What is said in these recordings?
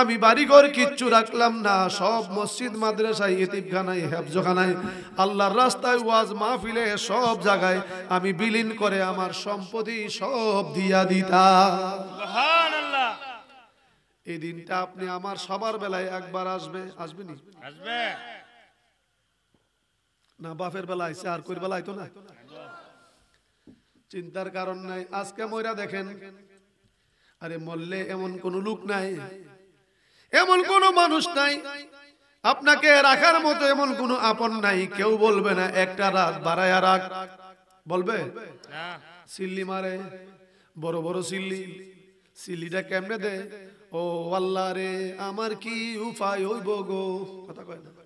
আমি বাড়িঘর কিচ্ছু রাখলাম না সব মসজিদ মাদ্রাসায় ইতিবখানায় হেফজখানায় আল্লাহর রাস্তায় ওয়াজ মাহফিলে সব জায়গায় আমি বিলীন করে আমার সম্পত্তি সব দিয়া দিতা এই দিনটা আপনি আমার সবার বেলায় একবার আসবে আসবে নি আসবে না বাপের বেলায় সে আর কই বেলায় তো না চিন্তার কারণ নাই আজকে ময়রা দেখেন আরে মল্লে এমন কোন লোক নাই এমন কোনো মানুষ নাই আপনাকে রাখার মতো এমন কোনো আপন নাই কেউ বলবে না একটা রাত বাড়ায়া রাখ বলবে সিল্লি মারে বড় বড় সিল্লি সিল্লিটা কেমনে দে ও আল্লাহ রে আমার কি উপায় হইব গো কথা কয় না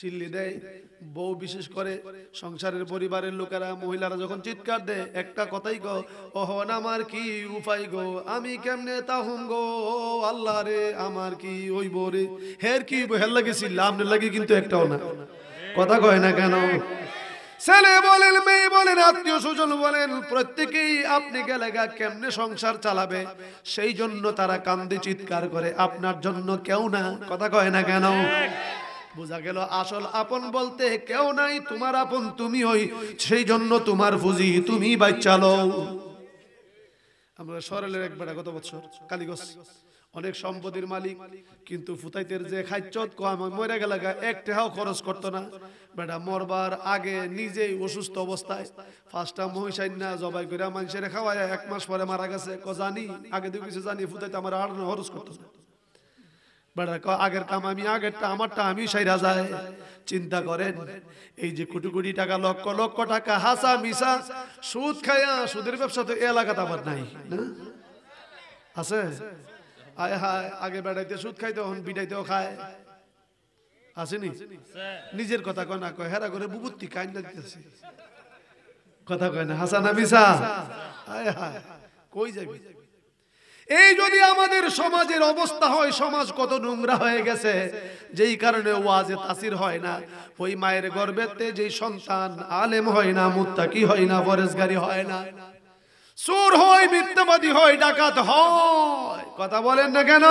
চিল্লি দেয় বউ বিশেষ করে সংসারের পরিবারের লোকেরা মহিলারা যখন চিৎকার দেয় একটা কথাই গো অহন আমার কি উপায় গো আমি কেমনে তাহম গো আল্লাহ রে আমার কি ওই বউ রে হের কি হের লাগেছি লাভ আপনার লাগে কিন্তু একটাও না কথা কয় না কেন ছেলে বলেন মেয়ে বলেন আত্মীয় স্বজন বলেন প্রত্যেকেই আপনি গেলে গা কেমনে সংসার চালাবে সেই জন্য তারা কান্দে চিৎকার করে আপনার জন্য কেউ না কথা কয় না কেন বোঝা গেল আসল আপন বলতে কেউ নাই তোমার আপন তুমি ওই সেই জন্য তোমার ফুজি তুমি বাচ্চালো আমরা সরলের এক বেটা গত বছর কালীগঞ্জ অনেক সম্পদের মালিক কিন্তু ফুতাইতের যে খাইচত কম মরে গেল এক টেহাও খরচ করতো না বেটা মরবার আগে নিজেই অসুস্থ অবস্থায় ফার্স্টটা মহিষাই না জবাই করে মানুষের খাওয়ায় এক মাস পরে মারা গেছে ক জানি আগে দু কিছু জানি ফুতাইতে আমার আর খরচ করতো না আগের কাম আমি আগেরটা আমারটা আমি সাইরা যায় চিন্তা করেন এই যে কোটি কোটি টাকা লক্ষ লক্ষ টাকা হাসা মিশা সুদ খায়া সুদের ব্যবসা তো এলাকাতে আমার নাই না আছে আয় হায় আগে বেড়াইতে সুদ খাইতে হন বিটাইতেও খায় আসেনি নিজের কথা কয় না কয় হেরা করে বুবুত্তি কাইন লাগতেছে কথা কয় না হাসানা মিশা আয় হায় কই যাবি এই যদি আমাদের সমাজের অবস্থা হয় সমাজ কত নোংরা হয়ে গেছে যেই কারণে ওয়াজে তাসির হয় না ওই মায়ের গর্বেতে যে সন্তান আলেম হয় না মুত্তাকি হয় না বরেজগারি হয় না চোর হয় মিথ্যাবাদী হয় ডাকাত হয় কথা বলেন না কেন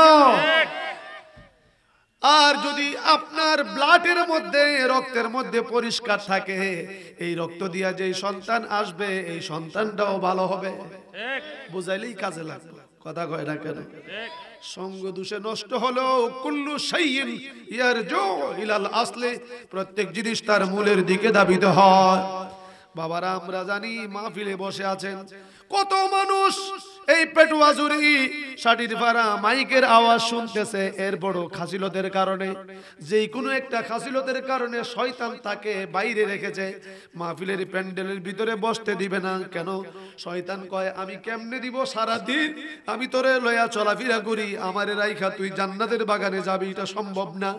আর যদি আপনার ব্লাডের মধ্যে রক্তের মধ্যে পরিষ্কার থাকে এই রক্ত দিয়া যে সন্তান আসবে এই সন্তানটাও ভালো হবে বুঝাইলেই কাজে লাগবে কথা কয় না কেন সঙ্গ দোষে নষ্ট হলো কুল্লু সাইয়িন ইয়ার জো ইলাল আসলে প্রত্যেক জিনিস তার মূলের দিকে দাবিত হয় বাবারা আমরা জানি মাহফিলে বসে আছেন কত মানুষ এই পেটুয়া জুরি শাড়ির ভাড়া মাইকের আওয়াজ শুনতেছে এর বড় খাসিলতের কারণে যে কোনো একটা খাসিলতের কারণে শয়তান তাকে বাইরে রেখেছে মাহফিলের প্যান্ডেলের ভিতরে বসতে দিবে না কেন শয়তান কয় আমি কেমনে দিব সারা দিন আমি তোরে লয়া চলাফেরা করি আমারে রাইখা তুই জান্নাতের বাগানে যাবি এটা সম্ভব না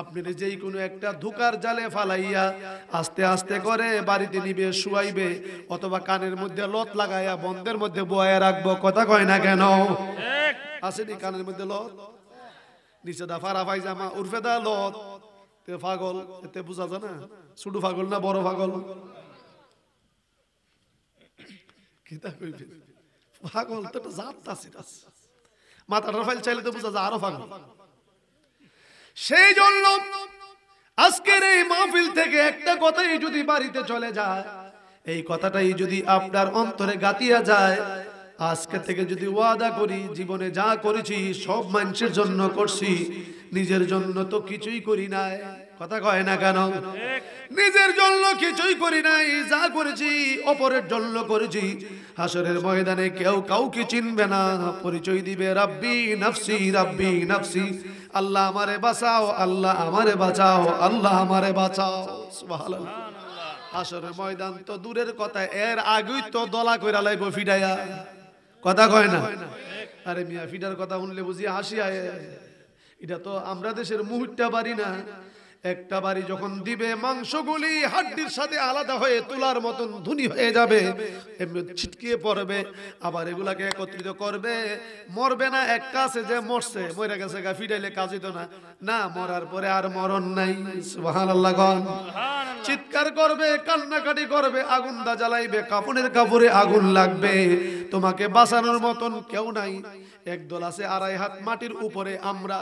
আপনি যেই কোনো একটা ধোকার জালে ফালাইয়া আস্তে আস্তে করে বাড়িতে নিবে শুয়াইবে অথবা কানের মধ্যে লত লাগাইয়া বন্ধের মধ্যে বয়ে রাখবো কথা কয় না কেন আসেনি কানের মধ্যে লত নিচে দা ফারা পায়জামা উর্ফে দা লত পাগল এতে বোঝা যায় না ছোট পাগল না বড় পাগল ফাগল তো জাত আছে মাথাটার ফাইল চাইলে তো বোঝা যায় আরো পাগল সেই জন্য আজকের এই মাহফিল থেকে একটা কথাই যদি বাড়িতে চলে যায় এই কথাটাই যদি আপনার অন্তরে গাতিয়া যায় আজকে থেকে যদি ওয়াদা করি জীবনে যা করেছি সব মানুষের জন্য করছি নিজের জন্য তো কিছুই করি নাই কথা কয় না কেন নিজের জন্য কিছুই করি নাই যা করেছি অপরের জন্য করেছি হাসরের ময়দানে কেউ কাউকে চিনবে না পরিচয় দিবে রাব্বি নাফসি রাব্বি নাফসি আল্লাহ আমারে বাঁচাও আল্লাহ আমারে বাঁচাও আল্লাহ আমারে বাঁচাও হাসরের ময়দান তো দূরের কথা এর আগেই তো দলা কইরা লাইব ফিডাইয়া কথা কয় না আরে মিয়া ফিডার কথা শুনলে বুঝি হাসি আয় এটা তো আমরা দেশের মুহূর্তটা পারি না একটা বাড়ি যখন দিবে মাংসগুলি হাড্ডির সাথে আলাদা হয়ে তোলার মতন ধুনি হয়ে যাবে এমনি ছিটকিয়ে পড়বে আবার এগুলাকে একত্রিত করবে মরবে না এক কাছে যে মরছে মরে গেছে গা ফিরাইলে কাজই তো না না মরার পরে আর মরণ নাই চিৎকার করবে কান্নাকাটি করবে আগুনটা জ্বালাইবে কাপড়ের কাপড়ে আগুন লাগবে তোমাকে বাঁচানোর মতন কেউ নাই একদল আছে আড়াই হাত মাটির উপরে আমরা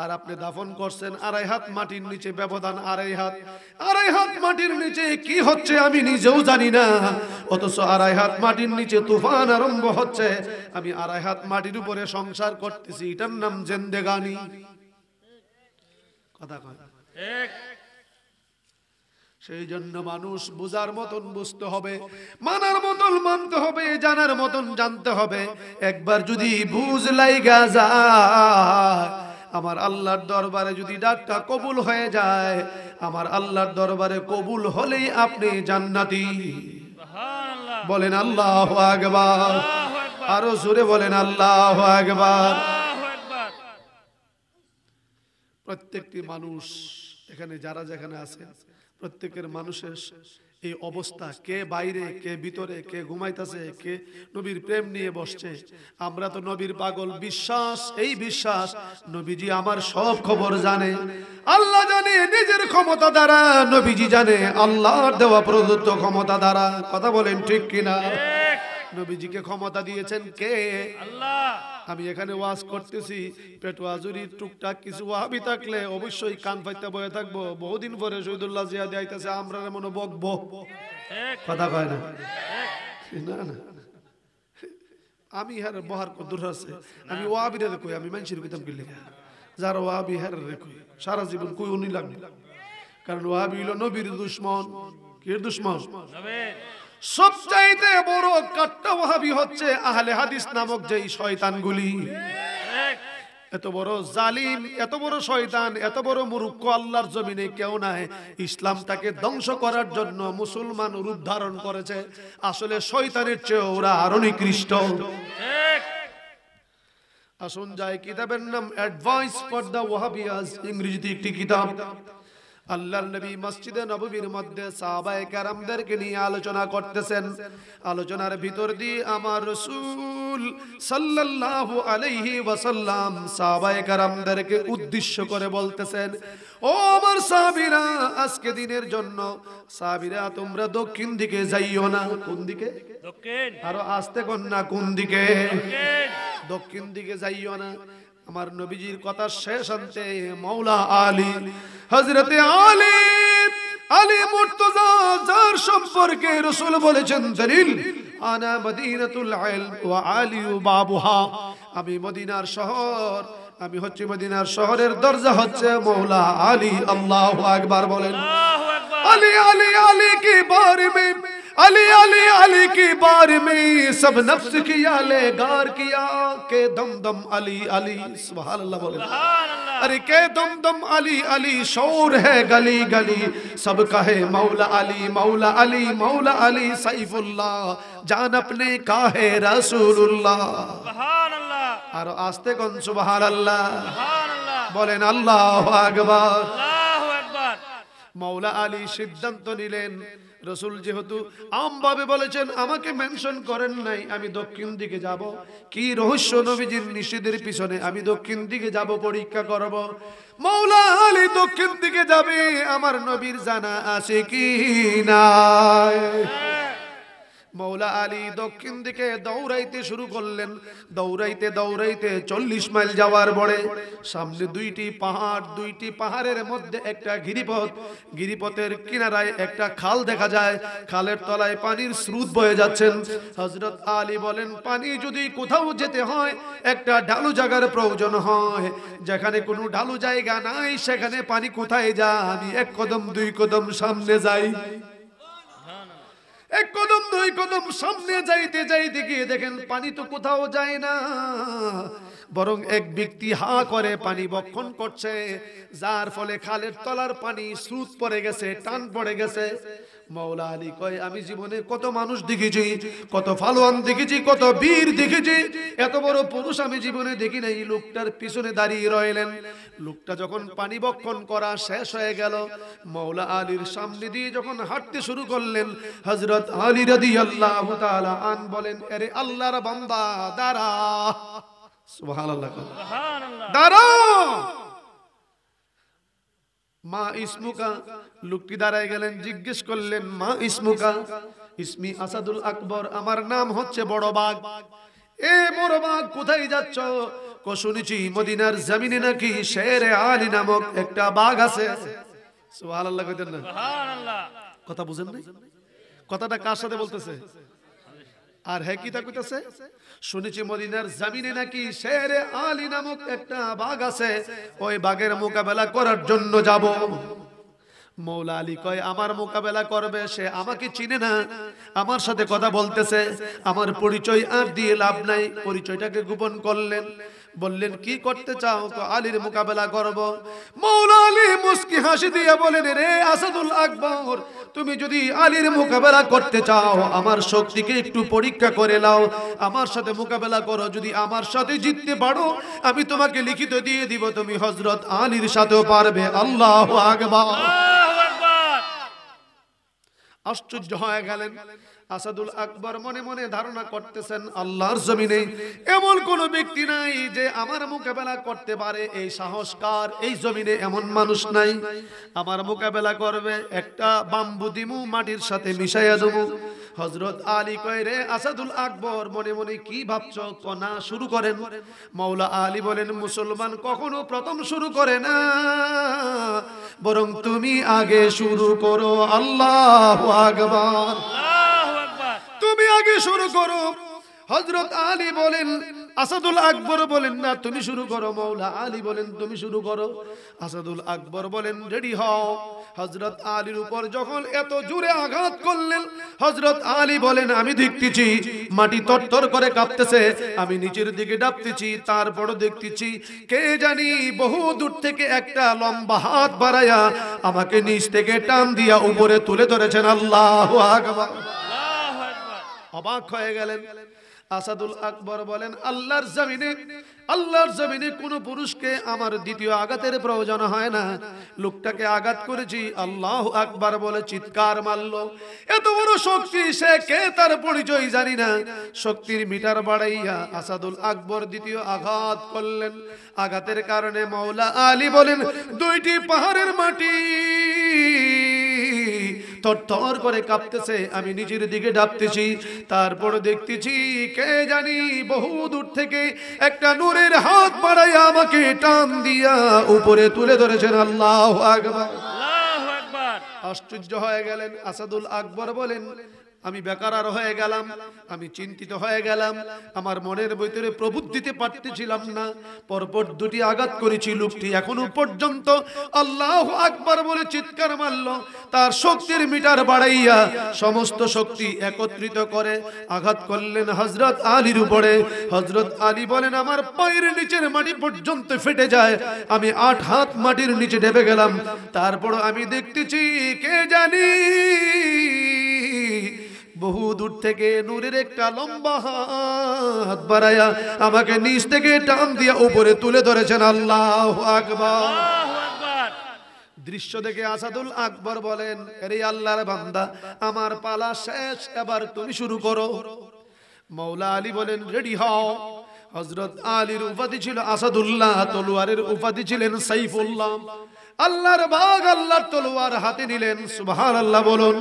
আর আপনি দাফন করছেন আড়াই হাত মাটির নিচে ব্যবধান আড়াই হাত আড়াই হাত মাটির নিচে কি হচ্ছে আমি নিজেও জানি না অথচ আড়াই হাত মাটির নিচে তুফান আরম্ভ হচ্ছে আমি আড়াই হাত মাটির উপরে সংসার করতেছি এটার নাম জেন্দেগানি কথা কথা সেই জন্য মানুষ বুজার মতন বুঝতে হবে মানার মতন মানতে হবে জানার মতন জানতে হবে একবার যদি বুঝ লাইগা যায় আমার আল্লাহর দরবারে যদি ডাকটা কবুল হয়ে যায় আমার আল্লাহর দরবারে কবুল হলেই আপনি জান্নাতি বলেন আল্লাহ আকবার আরো জোরে বলেন আল্লাহ আকবার প্রত্যেকটি মানুষ এখানে যারা যেখানে আছে প্রত্যেকের মানুষের এই অবস্থা কে বাইরে কে ভিতরে কে ঘুমাইতেছে কে নবীর প্রেম নিয়ে বসছে আমরা তো নবীর পাগল বিশ্বাস এই বিশ্বাস নবীজি আমার সব খবর জানে আল্লাহ জানে নিজের ক্ষমতা দ্বারা নবীজি জানে আল্লাহর দেওয়া প্রদত্ত ক্ষমতা দ্বারা কথা বলেন ঠিক কিনা নবীজিকে ক্ষমতা দিয়েছেন কে আল্লাহ আমি এখানে ওয়াজ করতেছি আজুরি টুকটাক কিছু ওয়াবি থাকলে অবশ্যই কান ফাইতে বয়ে থাকবো বহুদিন পরে শহীদুল্লাহ জিয়া দেয়াইতেছে আমরা মনে বকবো কথা কয় না না না আমি হার বহার কদুর আছে আমি ওয়াবিরে কই আমি মানসির কিতাব কি লেখা যার ওয়াবি হার কই সারা জীবন কই উনি লাগবে কারণ ওয়াবি হলো নবীর দুশ্মন কে দুশ্মন সবচাইতে বড় কাট্টাওয়াহাবি হচ্ছে আহলে হাদিস নামক যেই শয়তানগুলি এত বড় জালিম এত বড় শয়তান এত বড় মুরুক্ষ আল্লাহর জমিনে কেউ নাই ইসলামটাকে ধ্বংস করার জন্য মুসলমান রূপ ধারণ করেছে আসলে শয়তানের চেয়ে ওরা আরো নিকৃষ্ট আসুন যায় কিতাবের নাম অ্যাডভাইস ফর দ্য ওয়াহাবিয়াস ইংরেজিতে একটি কিতাব আল্লাহর নবী মসজিদে নববীর মধ্যে সাহাবায়ে কারামদেরকে নিয়ে আলোচনা করতেছেন আলোচনার ভিতর দিয়ে আমার রসুল সাল্লাল্লাহু আলাইহি ওয়াসাল্লাম সাহাবায়ে কারামদেরকে উদ্দেশ্য করে বলতেছেন ও আমার সাহাবীরা আজকে দিনের জন্য সাহাবীরা তোমরা দক্ষিণ দিকে যাইও না কোন দিকে দক্ষিণ আরো আসতে কোন না কোন দিকে দক্ষিণ দিকে যাইও না আমার নবীজির কথা শেষ অন্তে মৌলা আলী হজরতে আলী আলী মুর্তজা যার সম্পর্কে রসুল বলেছেন দলিল আনা মদিনাতুল ইলম ওয়া আলী বাবুহা আমি মদিনার শহর আমি হচ্ছে মদিনার শহরের দরজা হচ্ছে মৌলা আলী আল্লাহু আকবার বলেন আলী আলী আলী কি বারে মে अली अली अली की बार में सब नफ्स किया ले गार किया के दम दम अली अली सुभान अल्लाह अरे के दम दम अली अली शोर है गली गली सब कहे मौला अली मौला अली मौला अली सैफुल्लाह जान अपने का है रसूलुल्लाह सुभान अल्लाह और आस्ते कौन सुभान अल्लाह सुभान अल्लाह बोलेन अल्लाहू अकबर अल्लाहू अकबर मौला अली সিদ্ধান্ত নিলেন রসুল যেহেতু আমভাবে বলেছেন আমাকে মেনশন করেন নাই আমি দক্ষিণ দিকে যাব কি রহস্য নবীজির নিষেধের পিছনে আমি দক্ষিণ দিকে যাব পরীক্ষা করব মৌলা আলী দক্ষিণ দিকে যাবে আমার নবীর জানা আছে কি না মৌলা আলী দক্ষিণ দিকে দৌড়াইতে শুরু করলেন দৌড়াইতে দৌড়াইতে চল্লিশ মাইল যাওয়ার পরে সামনে দুইটি পাহাড় দুইটি পাহাড়ের মধ্যে একটা গিরিপথ গিরিপথের কিনারায় একটা খাল দেখা যায় খালের তলায় পানির স্রোত বয়ে যাচ্ছেন হজরত আলী বলেন পানি যদি কোথাও যেতে হয় একটা ঢালু জায়গার প্রয়োজন হয় যেখানে কোনো ঢালু জায়গা নাই সেখানে পানি কোথায় যা আমি এক কদম দুই কদম সামনে যাই এক কদম দুই কদম সামনে যাইতে যাইতে গিয়ে দেখেন পানি তো কোথাও যায় না বরং এক ব্যক্তি হা করে পানি বক্ষণ করছে যার ফলে খালের তলার পানি স্রুত পড়ে গেছে টান পড়ে গেছে মৌলা আলী কয় আমি জীবনে কত মানুষ দেখেছি কত ফালোয়ান দেখেছি কত বীর দেখেছি এত বড় পুরুষ আমি জীবনে দেখি নাই লোকটার পিছনে দাঁড়িয়ে রইলেন লোকটা যখন পানি বক্ষণ করা শেষ হয়ে গেল মৌলা আলীর সামনে দিয়ে যখন হাঁটতে শুরু করলেন হজরত আলী রাদি আল্লাহ আন বলেন আরে আল্লাহর বান্দা দাঁড়া সুবহানাল্লাহ দাঁড়া মা ইসমুকা লোকটি দাঁড়ায় গেলেন জিজ্ঞেস করলেন মা ইসমুকা ইসমি আসাদুল আকবর আমার নাম হচ্ছে বড় বাঘ এ বড় বাঘ কোথায় যাচ্ছ কো শুনেছি মদিনার জমিনে নাকি শের আলী নামক একটা বাঘ আছে কথা বুঝেন নাই কথাটা কার সাথে বলতেছে আর হ্যাঁ কি তা হ্যাঁ, কইতাছে শুনেছি মদিনার জামিনে নাকি শেরে আলী নামক একটা বাঘ আছে ওই বাঘের মোকাবেলা করার জন্য যাব মৌলা আলী কয় আমার মোকাবেলা করবে সে আমাকে চিনে না আমার সাথে কথা বলতেছে আমার পরিচয় আর দিয়ে লাভ নাই পরিচয়টাকে গোপন করলেন বললেন কি করতে চাও তো আলীর মোকাবেলা করব মৌলা আলী হাসি দিয়ে বলেন রে আসাদুল আকবর তুমি যদি আলীর মোকাবেলা করতে চাও আমার শক্তিকে একটু পরীক্ষা করে নাও আমার সাথে মোকাবেলা করো যদি আমার সাথে জিততে পারো আমি তোমাকে লিখিত দিয়ে দিব তুমি হজরত আলীর সাথেও পারবে আল্লাহ আকবর আশ্চর্য হয়ে গেলেন আসাদুল আকবর মনে মনে ধারণা করতেছেন আল্লাহর জমিনে এমন কোন ব্যক্তি নাই যে আমার মোকাবেলা করতে পারে এই সাহসকার এই জমিনে এমন মানুষ নাই আমার মোকাবেলা করবে একটা বাম্বু দিমু মাটির সাথে মিশাইয়া দেবো হজরত আলী কয় রে আসাদুল আকবর মনে মনে কি ভাবছ কনা শুরু করেন মৌলা আলী বলেন মুসলমান কখনো প্রথম শুরু করে না বরং তুমি আগে শুরু করো আল্লাহ আকবর তুমি আগে শুরু করো হজরত আলী বলেন আসাদুল আকবর বলেন না তুমি শুরু করো মৌলা আলী বলেন তুমি শুরু করো আসাদুল আকবর বলেন রেডি হও হজরত আলীর উপর যখন এত জুড়ে আঘাত করলেন হজরত আলী বলেন আমি দেখতেছি মাটি তরতর করে কাঁপতেছে আমি নিচের দিকে ডাপতেছি তারপর দেখতেছি কে জানি বহু দূর থেকে একটা লম্বা হাত বাড়াইয়া আমাকে নিচ থেকে টান দিয়া উপরে তুলে ধরেছেন আল্লাহ আকবার অবাক হয়ে গেলেন আসাদুল আকবর বলেন আল্লাহর জমিনে আল্লাহর জমিনে কোনো পুরুষকে আমার দ্বিতীয় আঘাতের প্রয়োজন হয় না লোকটাকে আঘাত করেছি আল্লাহ আকবার বলে চিৎকার মারল এত বড় শক্তি সে কে তার পরিচয় জানি না শক্তির মিটার বাড়াইয়া আসাদুল আকবর দ্বিতীয় আঘাত করলেন আঘাতের কারণে মাওলা আলী বলেন দুইটি পাহাড়ের মাটি থর থর করে কাঁপতেছে আমি নিজের দিকে ডাকতেছি তারপর দেখতেছি কে জানি বহু দূর থেকে একটা নূরের হাত বাড়াইয়া আমাকে টান দিয়া উপরে তুলে ধরেছেন আল্লাহ আশ্চর্য হয়ে গেলেন আসাদুল আকবর বলেন আমি বেকার আর হয়ে গেলাম আমি চিন্তিত হয়ে গেলাম আমার মনের ভিতরে প্রবুদ্ধ দিতে পারতেছিলাম না পরপর দুটি আঘাত করেছি লোকটি এখনো পর্যন্ত আল্লাহ আকবার বলে চিৎকার মারল তার শক্তির মিটার বাড়াইয়া সমস্ত শক্তি একত্রিত করে আঘাত করলেন হজরত আলীর উপরে হজরত আলী বলেন আমার পায়ের নিচের মাটি পর্যন্ত ফেটে যায় আমি আট হাত মাটির নিচে ঢেবে গেলাম তারপর আমি দেখতেছি কে জানি বহু দূর থেকে নূরের একটা লম্বা হাত বাড়ায়া আমাকে নিচ থেকে টান দিয়া উপরে তুলে ধরেছেন আল্লাহ আকবর দৃশ্য দেখে আসাদুল আকবর বলেন রে আল্লাহর বান্দা আমার পালা শেষ এবার তুমি শুরু করো মৌলা আলী বলেন রেডি হও হজরত আলীর উপাধি ছিল আসাদুল্লাহ তলুয়ারের উপাধি ছিলেন সাইফুল্লাহ আল্লাহর বাঘ আল্লাহর তলোয়ার হাতে নিলেন আল্লাহ বলুন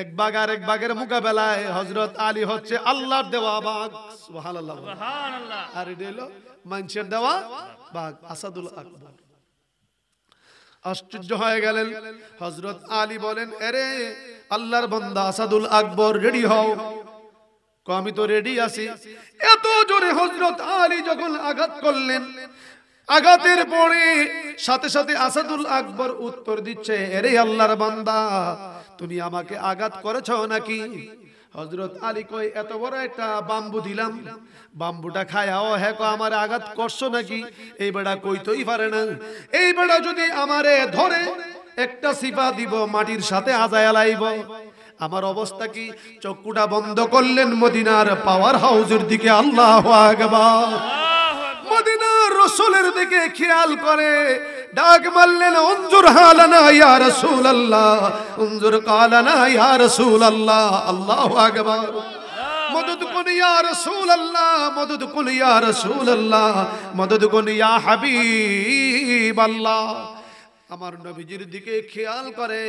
এক বাঘ আর এক বাঘের মোকাবেলায় হজরত আলী হচ্ছে আল্লাহর দেওয়া বাঘ আর মানুষের দেওয়া বাঘ আসাদুল আকবর আশ্চর্য হয়ে গেলেন হজরত আলী বলেন এরে আল্লাহর বন্দা আসাদুল আকবর রেডি হও আমি তো রেডি আছি এত জোরে হজরত আলী যখন আঘাত করলেন আঘাতের পরে সাথে সাথে আসাদুল আকবর উত্তর দিচ্ছে এরে আল্লাহর বান্দা তুমি আমাকে আঘাত করেছ নাকি হজরত আলী কই এত বড় একটা বাম্বু দিলাম বাম্বুটা খায়াও হ্যাঁ আমার আঘাত করছো নাকি এই বেড়া কইতেই পারে না এই বেড়া যদি আমারে ধরে একটা সিপা দিব মাটির সাথে আজায় লাইব আমার অবস্থা কি চক্কুটা বন্ধ করলেন মদিনার পাওয়ার হাউসের দিকে আল্লাহ আকবার মদিনার রসুলের দিকে খেয়াল করে ڈاک انظر حالنا یا رسول اللہ انظر قالنا یا رسول اللہ اللہ اکبر مدد کن یا رسول اللہ مدد کن یا رسول اللہ مدد کن یا حبیب اللہ আমার নবীজির দিকে খেয়াল করে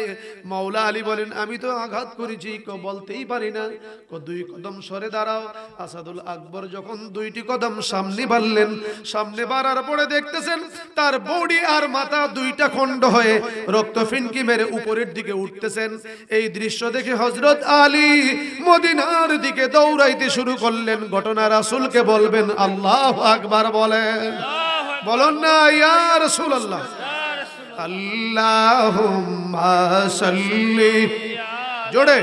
মাওলা আলী বলেন আমি তো আঘাত করেছি কো বলতেই পারি না কো দুই কদম সরে দাঁড়াও আসাদুল আকবর যখন দুইটি কদম সামনে বাড়লেন সামনে বাড়ার পরে দেখতেছেন তার বডি আর মাথা দুইটা খণ্ড হয়ে রক্ত ফিনকি মেরে উপরের দিকে উঠতেছেন এই দৃশ্য দেখে হজরত আলী মদিনার দিকে দৌড়াইতে শুরু করলেন ঘটনা রাসুলকে বলবেন আল্লাহ আকবার বলেন বলুন না ইয়া রাসূলুল্লাহ अल्लाहुम्मा सल्ली जोड़े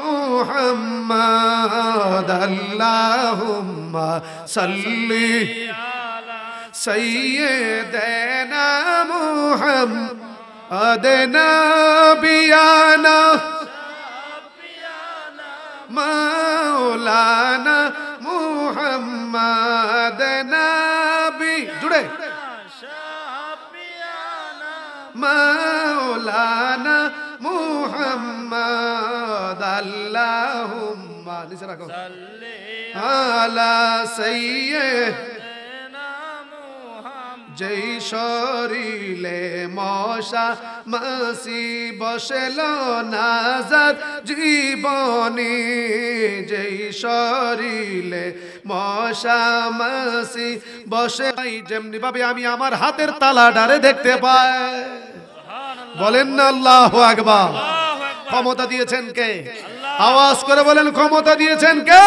मोहम्मद अल्लाहुम्मा सल्ली सैयदना मोहम्मद नबियाना मौलाना मोहम्मद ना মাওলানা মুহাম্মদ আল্লাহুম্মা নিচে রাখো সাল্লি আলা সাইয়্যিদ যেই শরীলে মশা মাসি বসেল নাজাদ জীবনী যেই শরীলে মশা মাসি বসে যেমনি ভাবে আমি আমার হাতের তালা ডারে দেখতে পাই বলেন না আল্লাহ আকবার ক্ষমতা দিয়েছেন কে আওয়াজ করে বলেন ক্ষমতা দিয়েছেন কে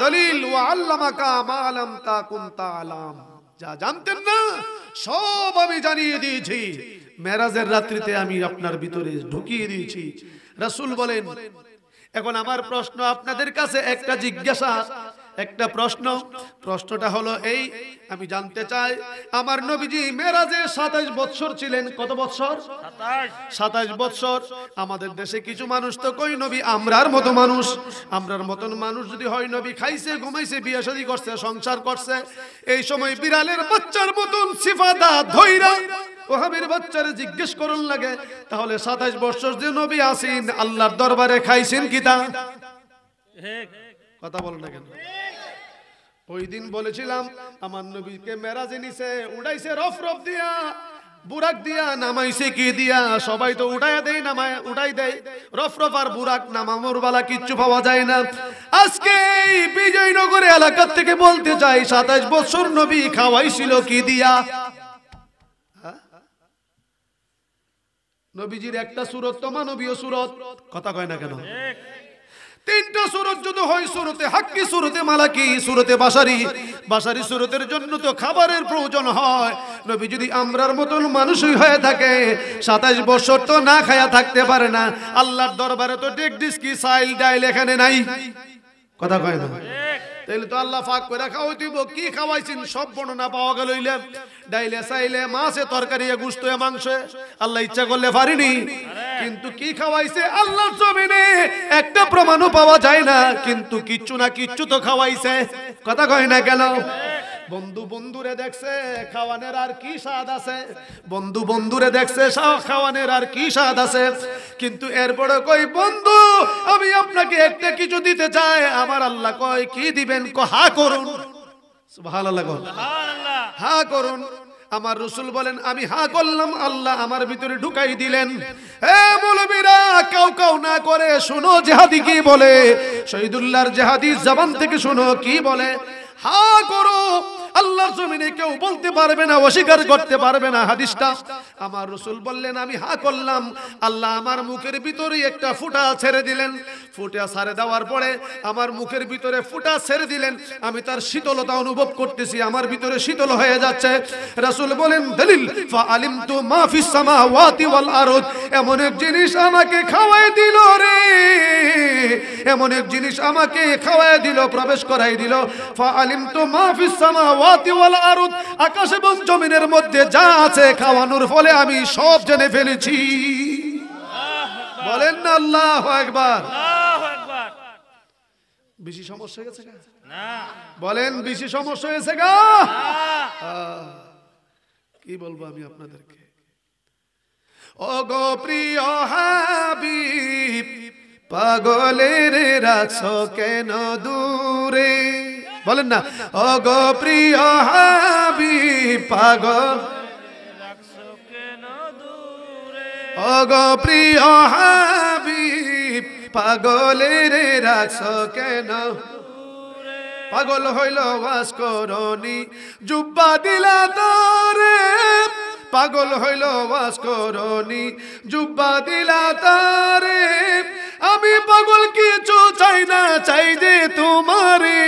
দলিল ও আল্লামাকা মা তা কুন্তা আলাম যা জানতেন না সব আমি জানিয়ে দিয়েছি মেরাজের রাত্রিতে আমি আপনার ভিতরে ঢুকিয়ে দিয়েছি রাসুল বলেন এখন আমার প্রশ্ন আপনাদের কাছে একটা জিজ্ঞাসা একটা প্রশ্ন প্রশ্নটা হলো এই আমি জানতে চাই আমার নবীজি মেরাজে সাতাইশ বৎসর ছিলেন কত বৎসর সাতাইশ বৎসর আমাদের দেশে কিছু মানুষ তো কই নবী আমরার মতো মানুষ আমরার মতন মানুষ যদি হয় নবী খাইছে ঘুমাইছে বিয়ে শাদি করছে সংসার করছে এই সময় বিড়ালের বাচ্চার মতন সিফাদা ধৈরা ওহাবির বাচ্চারে জিজ্ঞেস করুন লাগে তাহলে সাতাইশ বৎসর যে নবী আসিন আল্লাহর দরবারে খাইছেন কিতা কথা বল না কেন ওই দিন বলেছিলাম আমার নবীকে মেরা নিছে উড়াইছে রফ রফ দিয়া বুরাক দিয়া নামাইছে কি দিয়া সবাই তো উঠাইয়া দেয় নামায় উঠাই দেয় রফ রফ আর বুরাক নামামোর বালা কিচ্ছু পাওয়া যায় না আজকে বিজয়নগর এলাকার থেকে বলতে চাই সাতাশ বছর নবী খাওয়াইছিল কি দিয়া হ্যাঁ? নবীজির একটা সুরত তো মানবীয় সুরত কথা কয় না কেন সুরত যদি হয় সুরতে হাক্কি সুরতে মালাকি সুরতে বাসারি বাসারি সুরতের জন্য তো খাবারের প্রয়োজন হয় নবী যদি আমরার মতন মানুষই হয়ে থাকে সাতাশ বছর তো না খায়া থাকতে পারে না আল্লাহর দরবারে তো ডেক ডিস্কি সাইল ডাইল এখানে নাই কথা কয় না তাইলে তো আল্লাহ ফাঁক করে খাওয়াই তুইব কি খাওয়াইছেন সব বর্ণনা পাওয়া গেল ইলেন ডাইলে চাইলে মাছে তরকারি গুস্ত মাংসে আল্লাহ ইচ্ছা করলে পারিনি কিন্তু কি খাওয়াইছে আল্লাহ জমিনে একটা প্রমাণও পাওয়া যায় না কিন্তু কিচ্ছু না কিচ্ছু তো খাওয়াইছে কথা কয় না কেন বন্ধু বন্ধুরে দেখছে খাওয়ানের আর কি স্বাদ আছে বন্ধু বন্ধুরে দেখছে খাওয়ানের আর কি স্বাদ আছে কিন্তু এরপরে কই বন্ধু আমি আপনাকে একটা কিছু দিতে চাই আমার আল্লাহ কয় কি দিবেন হা করুন হা করুন আমার রসুল বলেন আমি হা করলাম আল্লাহ আমার ভিতরে ঢুকাই দিলেন কাউ কাউ না করে শোনো জেহাদি কি বলে শহীদুল্লাহর জেহাদি জবান থেকে শোনো কি বলে হা করো আল্লাহর জমিনে কেউ বলতে পারবে না অস্বীকার করতে পারবে না হাদিসটা আমার রসুল বললেন আমি হা করলাম আল্লাহ আমার মুখের ভিতরে একটা ফুটা ছেড়ে দিলেন ফুটা ছেড়ে দেওয়ার পরে আমার মুখের ভিতরে ফুটা ছেড়ে দিলেন আমি তার শীতলতা অনুভব করতেছি আমার ভিতরে শীতল হয়ে যাচ্ছে রসুল বলেন দলিল ফা আলিম তু মাফিস সামাওয়াতি ওয়াল আরদ এমন এক জিনিস আমাকে খাওয়াই দিল রে এমন এক জিনিস আমাকে খাওয়াই দিল প্রবেশ করাই দিল ফা আলিম তু মাফিস সামাওয়াতি আকাশ এবং জমিনের মধ্যে যা আছে খাওয়ানোর ফলে আমি সব জেনে ফেলেছি বলেন না আল্লাহ একবার বেশি সমস্যা গেছে বলেন বেশি সমস্যা হয়েছে গা কি বলবো আমি আপনাদেরকে গো প্রিয় হাবি পাগলের রাখছ কেন দূরে বলেন না ও গো প্রিয় হাবি পাগল ও গো প্রিয় হাবি পাগলের রাখছ কেন পাগল হইল বাস করি জুব্বা দিলা তারে পাগল হইল বাস করি জুব্বা দিলা তারে আমি পাগল কিছু চাই না চাই যে তোমারে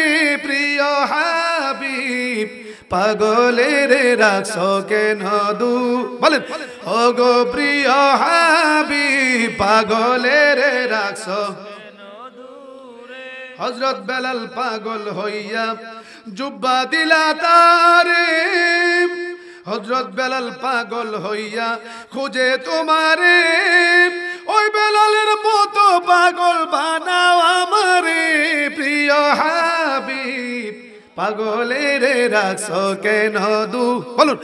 প্রিয় হাবিব পাগলের রাস কেন দু বলেন ও প্রিয় হাবি পাগলের রাস হজরত বেলাল পাগল হইয়া জুব্বা দিলা তারে হজরত বেলাল পাগল হইয়া খুঁজে তোমারে ওই বেলালের মতো পাগল বানাও আমারে প্রিয় হাবি পাগলের রাস কেন দু বলুন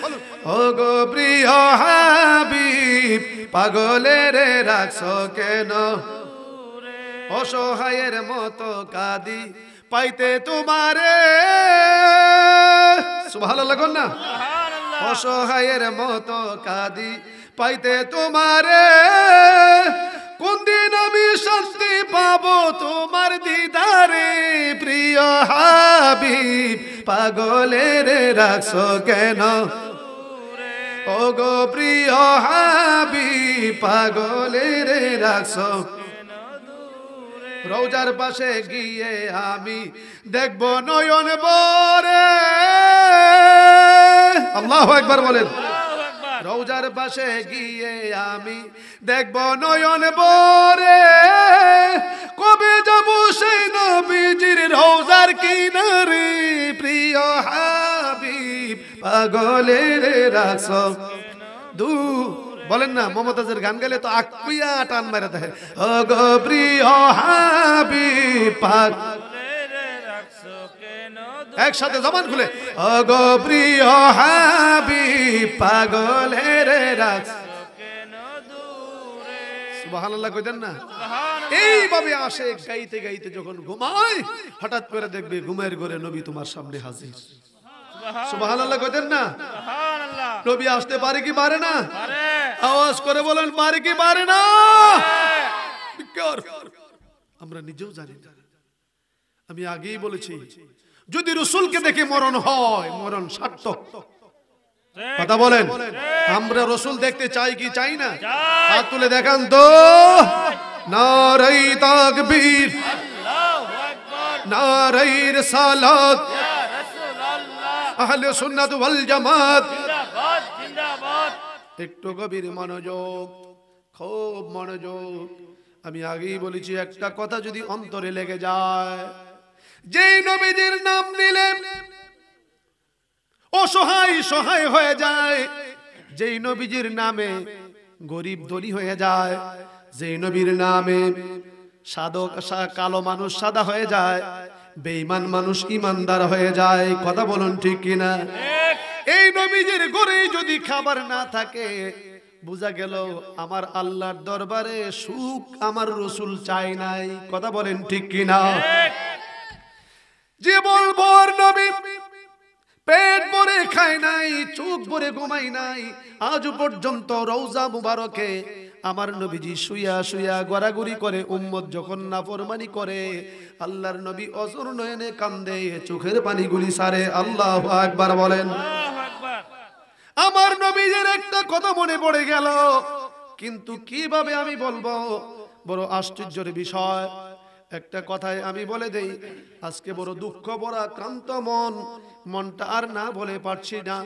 ও গো প্রিয় হাবি পাগলের রাস কেন অসহায়ের মতো কাঁদি পাইতে তোমারে ভালো লাগল না অসহায়ের মতো কাঁদি পাইতে তোমারে দিন আমি শান্তি পাবো তোমার দিদারে প্রিয় হাবি পাগলের রাখছো কেন ও গো প্রিয় হাবি পাগলের রাখছো রোজার পাশে গিয়ে আমি দেখব নয়ন বরে আল্লাহ একবার বলেন রৌজার পাশে গিয়ে আমি দেখব নয়ন বরে কবে যাব সেই নবীজির রৌজার কিনারে প্রিয় হাবিব পাগলের রাস দু বলেন না মমতাজের গান গেলে তো আকুইয়া টান মারে দেখে ও গো প্রিয় হাবি পাক একসাথে জবান খুলে ও গো প্রিয় হাবি পাগলের রাখ না গাইতে গাইতে যখন হঠাৎ করে দেখবে ঘুমের ঘরে নবী তোমার সামনে হাজির সুবহানাল্লাহ কইতেন না নবী আসতে পারে কি পারে না আওয়াজ করে বলেন পারে কি পারে না আমরা নিজেও জানি আমি আগেই বলেছি যদি রসুলকে দেখে মরণ হয় মরণ সার্থক কথা বলেন আমরা রসুল দেখতে চাই কি চাই না হাত তুলে দেখান তো নারাই তাকবীর নারাই সালাত আহলে সুন্নাত ওয়াল জামাত একটু গভীর মনোযোগ খুব মনোযোগ আমি আগেই বলেছি একটা কথা যদি অন্তরে লেগে যায় যেই নবীজির নাম নিলেন অসহায় সহায় হয়ে যায় যেই নবীজির নামে গরিব দলি হয়ে যায় যেই নবীর নামে সাদক কালো মানুষ সাদা হয়ে যায় বেঈমান মানুষ ইমানদার হয়ে যায় কথা বলুন ঠিক কিনা এই নবীজির ঘরে যদি খাবার না থাকে বোঝা গেল আমার আল্লাহর দরবারে সুখ আমার রসুল চাই নাই কথা বলেন ঠিক কিনা যে বলবো নবী পেট ভরে খায় নাই চোখ ভরে ঘুমাই নাই আজ পর্যন্ত রৌজা মুবারকে আমার নবীজি শুয়া শুইয়া গড়াগড়ি করে উম্মত যখন নাফরমানি করে আল্লাহর নবী অসুর নয়নে কান্দে চোখের পানিগুলি সারে আল্লাহ একবার বলেন আমার নবীজের একটা কথা মনে পড়ে গেল কিন্তু কিভাবে আমি বলবো বড় আশ্চর্যের বিষয় একটা কথায় আমি বলে দেই আজকে বড় দুঃখ বড় ক্রান্ত মন মনটা আর না বলে পারছি না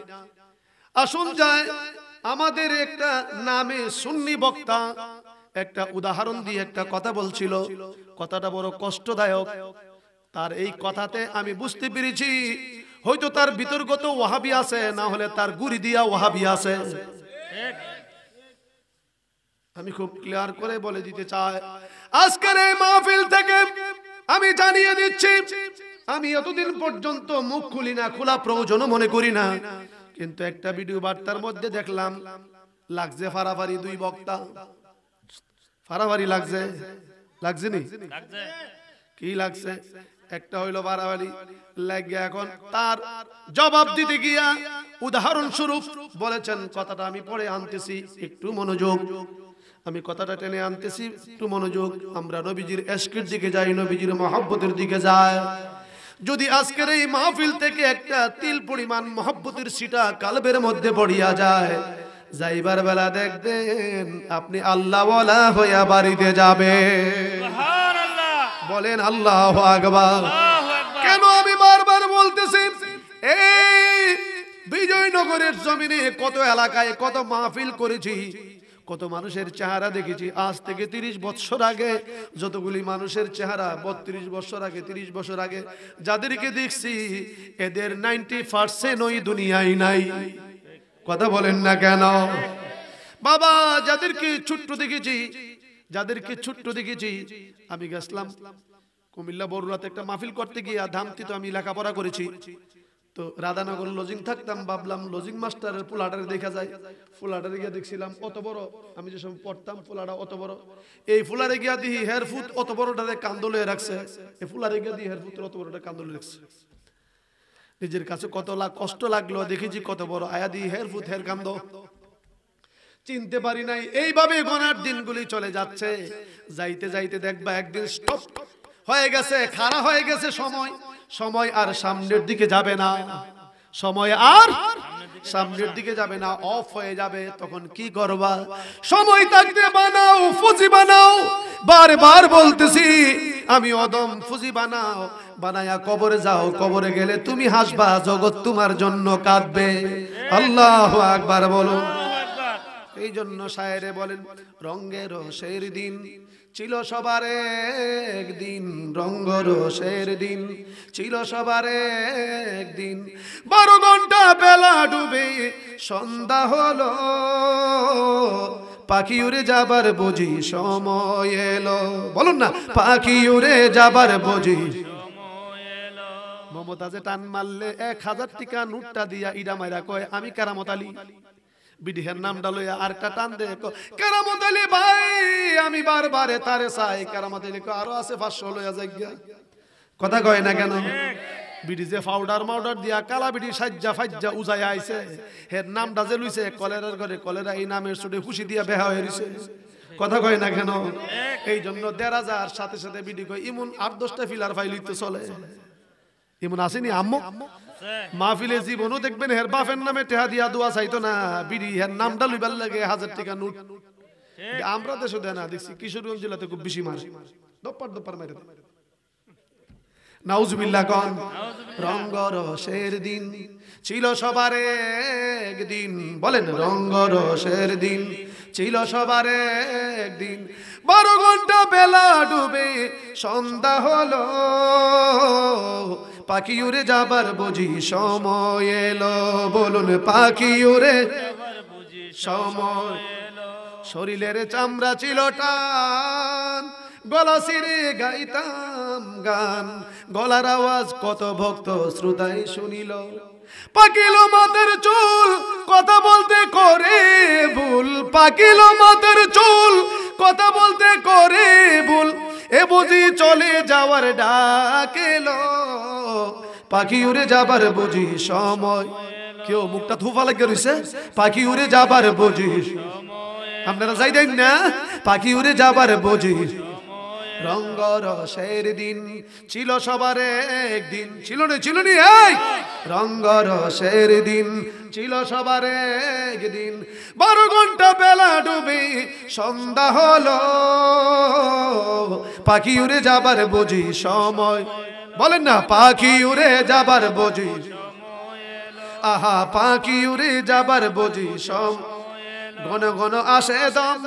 আসুন যায় আমাদের একটা নামে সুন্নি বক্তা একটা উদাহরণ দিয়ে একটা কথা বলছিল কথাটা বড় কষ্টদায়ক তার এই কথাতে আমি বুঝতে পেরেছি হয়তো তার বিতর্গত ওহাবি আছে না হলে তার গুড়ি দিয়া ওহাবি আছে আমি খুব ক্লিয়ার করে বলে দিতে চাই আজকের এই মাহফিল থেকে আমি জানিয়ে দিচ্ছি আমি এতদিন পর্যন্ত মুখ খুলি না খোলা প্রয়োজন মনে করি না কিন্তু একটা ভিডিও বার্তার মধ্যে দেখলাম লাগছে ফারাফারি দুই বক্তা ফারাফারি লাগছে লাগছে নি কি লাগছে একটা হইলো বাড়াবাড়ি লাগে এখন তার জবাব দিতে গিয়া উদাহরণস্বরূপ বলেছেন কথাটা আমি পরে আনতেছি একটু মনোযোগ আমি কথাটা টেনে আনতেছি একটু মনোযোগ আমরা নবীজির এশকের দিকে যাই নবীজির মহাব্বতের দিকে যায় যদি আজকের এই মাহফিল থেকে একটা তিল পরিমাণ মহব্বতের সিটা কালবের মধ্যে পড়িয়া যায় যাইবার বেলা দেখবেন আপনি আল্লাহ হইয়া বাড়িতে যাবে বলেন আল্লাহ আকবর কেন আমি বারবার বলতেছি এই বিজয়নগরের জমিনে কত এলাকায় কত মাহফিল করেছি কত মানুষের চেহারা দেখেছি আজ থেকে তিরিশ বছর আগে যতগুলি মানুষের চেহারা বত্রিশ বছর আগে তিরিশ বছর আগে যাদেরকে দেখছি এদের নাইনটি পার্সেন্ট ওই দুনিয়ায় নাই কথা বলেন না কেন বাবা যাদেরকে ছোট্ট দেখেছি যাদেরকে ছোট্ট দেখেছি আমি গেছিলাম কুমিল্লা বড়ুরাতে একটা মাহফিল করতে গিয়ে ধামতি তো আমি লেখাপড়া করেছি তো রাধানগর লজিং থাকতাম ভাবলাম লজিং মাস্টারের পোলাটারে দেখা যায় ফুলাটারে গিয়ে দেখছিলাম অত বড় আমি যে সময় পড়তাম ফুলাটা অত বড় এই ফুলারে গিয়া দিহি হেরফুত অত বড়টারে কান্দলে রাখছে এই ফুলারে গিয়া দিহি হেরফুত অত বড়টা কান্দলে রাখছে নিজের কাছে কত কষ্ট লাগলো দেখেছি কত বড় আয়া দিহি হেরফুত হের কান্দ চিনতে পারি নাই এইভাবে গোনার দিনগুলি চলে যাচ্ছে যাইতে যাইতে দেখবা একদিন স্টপ হয়ে গেছে খাড়া হয়ে গেছে সময় সময় আর সামনের দিকে যাবে না সময় আর সামনের দিকে যাবে না অফ হয়ে যাবে তখন কি করবা সময় থাকতে বানাও ফুজি বানাও বারবার বলতেছি আমি অদম ফুজি বানাও বানায়া কবরে যাও কবরে গেলে তুমি হাসবা জগৎ তোমার জন্য কাঁদবে আল্লাহ একবার বলো এই জন্য সায়রে বলেন রঙ্গের সেই দিন ছিল সবার একদিন রঙ্গরসের দিন ছিল সবার একদিন বারো ঘন্টা বেলা ডুবে সন্ধ্যা হলো পাখি উড়ে যাবার বুঝি সময় এলো বলুন না পাখি উড়ে যাবার বুঝি মমতাজে টান মারলে এক হাজার টিকা নোটটা দিয়া ইডা মাইরা কয় আমি কারামত আলী বিডিহের নাম লইয়া আরেকটা টান দে কেরামত আলী ভাই আমি বারবার তারে চাই কেরামত আলী আরো আছে পাঁচশো লইয়া যাই কথা কয় না কেন বিডি যে পাউডার মাউডার দিয়া কালা বিডি সাজ্জা ফাজ্জা উজাই আইছে হের নামটা যে লইছে কলেরার ঘরে কলেরা এই নামের সুটে খুশি দিয়া বেহা হয়ে রইছে কথা কয় না কেন এই জন্য দেড় হাজার সাথে সাথে বিডি কয় ইমন আট দশটা ফিলার ফাইলিতে চলে এমন আসেনি আম্মু মাহফিলে জীবনও দেখবেন হের বাপের নামে টেহা দিয়া দোয়া চাইতো না বিড়ি হের নামটা লইবার লাগে হাজার টাকা নোট আমরা দেশে দেয় না দেখছি কিশোরগঞ্জ জেলাতে খুব বেশি মারে দপ্পার দপ্পার মারে নাউজুবিল্লাহ কন রঙ্গরসের দিন ছিল সবার একদিন বলেন রঙ্গরসের দিন ছিল সবার একদিন বারো ঘন্টা বেলা ডুবে সন্ধ্যা হলো পাখি উড়ে যাবার বুঝি সময় এলো বলুন পাখি উড়ে সময় শরীরের চামড়া ছিল টান গলা সিরে গাইতাম গান গলার আওয়াজ কত ভক্ত শ্রোতাই শুনিল পাকিল মাতের চুল কথা বলতে করে ভুল পাকিল মাতের চুল কথা বলতে করে ভুল এ বুঝি চলে যাওয়ার ডাকেল পাখি উড়ে যাবার বুঝি সময় কেউ মুখটা থুফা লাগে রয়েছে পাখি উড়ে যাবার বুঝি আপনারা যাই দেন না পাখি উড়ে যাবার বুঝি রঙ্গ রসের দিন ছিল সবার একদিন ছিল না ছিল নি এই রঙ্গ রসের দিন ছিল সবার একদিন বারো ঘন্টা বেলা ডুবি সন্ধ্যা হলো পাখি উড়ে যাবার বুঝি সময় বলেন না পাখি উড়ে যাবার বুঝি আহা পাখি উড়ে যাবার বুঝি সম ঘন ঘন আসে দম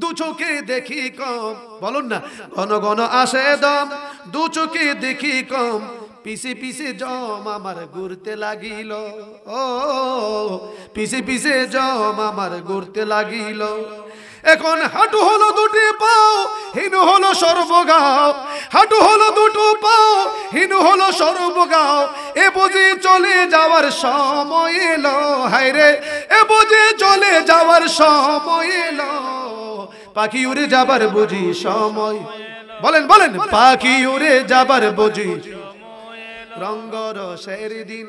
দু চোখে দেখি কম বলুন না ঘন ঘন আসে দম দু চোখে দেখি কম পিসে পিসে জম আমার ঘুরতে লাগিল ও পিসি পিসে জম আমার ঘুরতে লাগিল এখন হাঁটু হলো দুটি পাও হিনু হলো সর্বগাও হাঁটু হলো দুটো পাও হিনু হলো সর্বগাও এ বুঝি চলে যাওয়ার সময় এলো হায়রে এ বুঝে চলে যাওয়ার সময় এলো পাখি উড়ে যাবার বুঝি সময় বলেন বলেন পাখি উড়ে যাবার বুঝি রঙ্গরসের দিন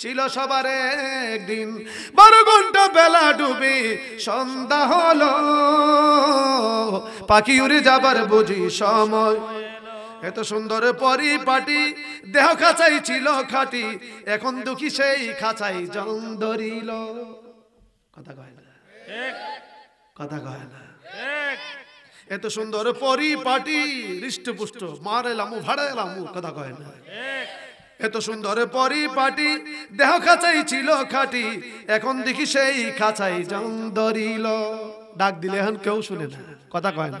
ছিল সবার একদিন বারো ঘন্টা বেলা ডুবে সন্ধ্যা হল পাখি উড়ে যাবার বুঝি সময় এত সুন্দর পরিপাটি দেহ খাঁচাই ছিল খাটি এখন দুঃখী সেই খাঁচাই জং ধরিল কথা কয় না কথা কয় না এত সুন্দর পরিপাটি হৃষ্ট মারে লামু ভাড়ে লামু কথা কয় না এত সুন্দর পরিপাটি দেহ খাঁচাই ছিল খাটি এখন দেখি সেই খাঁচাই জং ধরিল ডাক দিলে এখন কেউ শুনে না কথা কয় না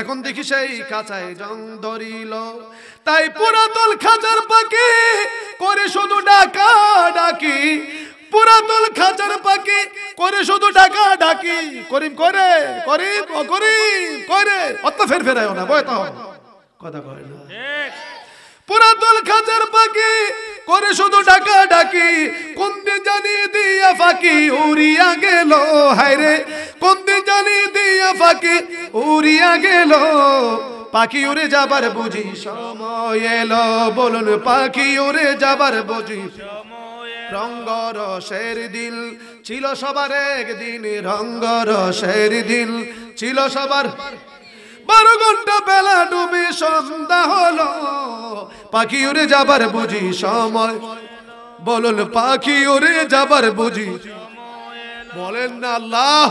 এখন দেখি সেই খাঁচায় জং ধরিল তাই পুরাতল খাঁচার পাকে করে শুধু ডাকা ডাকি পুরাতল খাঁচার পাকে করে শুধু ডাকা ডাকি করিম করে করিম করিম করে অত ফের ফেরায় না তো কথা কয় না পাখি করে শুধু ডাকা ডাকি কোন দিন দিয়া ফাঁকি উড়িয়া গেল দিয়া উড়িয়া গেল পাখি উড়ে যাবার বুঝি সময় এলো বলুন পাখি উড়ে যাবার বুঝি রঙ্গরসের দিল ছিল সবার একদিন রঙ্গরসের দিল ছিল সবার বারো ঘন্টা বেলা ডুবে সন্ধ্যা হলো পাখি উড়ে যাবার বুঝি সময় বলুন পাখি উড়ে যাবার বুঝি বলেন না আল্লাহ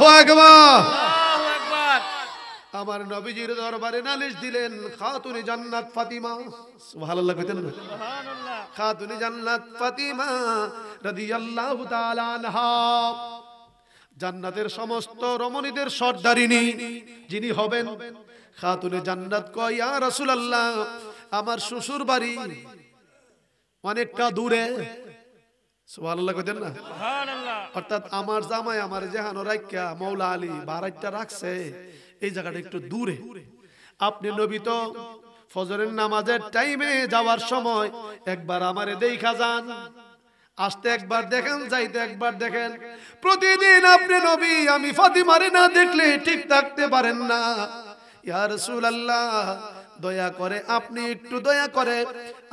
আমার নবীজির দরবারে নালিশ দিলেন খাতুনি জান্নাত ফাতিমা ভালো লাগবে না খাতুনি জান্নাত ফাতিমা রাদিয়াল্লাহু তাআলা আনহা জান্নাতের সমস্ত রমণীদের সর্দারিনী যিনি হবেন খাতুনে জান্নাত কয় ইয়া রাসূলুল্লাহ আমার শ্বশুর বাড়ি অনেকটা দূরে সুবহানাল্লাহ কইতেন না সুবহানাল্লাহ অর্থাৎ আমার জামাই আমার জাহানো রাখিয়া মাওলা আলী বারাইটা রাখছে এই জায়গাটা একটু দূরে আপনি নবী তো ফজরের নামাজের টাইমে যাওয়ার সময় একবার আমারে দেই খাজান আসতে একবার দেখেন যাইতে একবার দেখেন প্রতিদিন আপনি নবী আমি ফাতিমারে না দেখলে ঠিক থাকতে পারেন না দয়া করে আপনি একটু দয়া করে